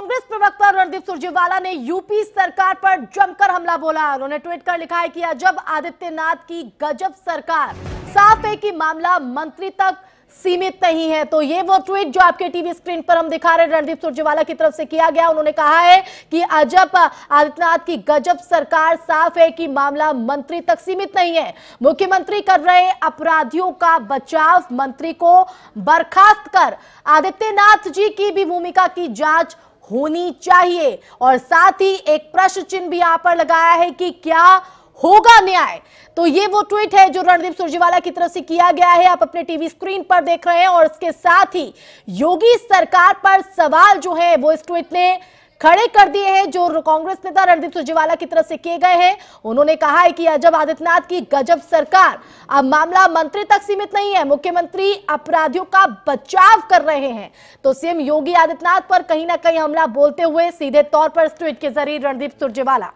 कांग्रेस प्रवक्ता रणदीप सुरजेवाला ने यूपी सरकार पर जमकर हमला बोला उन्होंने ट्वीट कर लिखा है कि अजब आदित्यनाथ की गजब सरकार साफ है कि मामला मंत्री तक सीमित नहीं है तो ये वो ट्वीट जो आपके टीवी स्क्रीन पर हम दिखा रहे रणदीप सुरजेवाला की तरफ से किया गया उन्होंने कहा है कि अजब आदित्यनाथ की गजब सरकार साफ है कि मामला मंत्री तक सीमित नहीं है मुख्यमंत्री कर रहे अपराधियों का बचाव मंत्री को बर्खास्त कर आदित्यनाथ जी की भी भूमिका की जांच होनी चाहिए और साथ ही एक प्रश्न चिन्ह भी यहां पर लगाया है कि क्या होगा न्याय तो ये वो ट्वीट है जो रणदीप सुरजेवाला की तरफ से किया गया है आप अपने टीवी स्क्रीन पर देख रहे हैं और इसके साथ ही योगी सरकार पर सवाल जो है वो इस ट्वीट ने खड़े कर दिए हैं जो कांग्रेस नेता रणदीप सुरजेवाला की तरफ से किए गए हैं उन्होंने कहा है कि अजब आदित्यनाथ की गजब सरकार अब मामला मंत्री तक सीमित नहीं है मुख्यमंत्री अपराधियों का बचाव कर रहे हैं तो सीएम योगी आदित्यनाथ पर कहीं ना कहीं हमला बोलते हुए सीधे तौर पर ट्वीट के जरिए रणदीप सुरजेवाला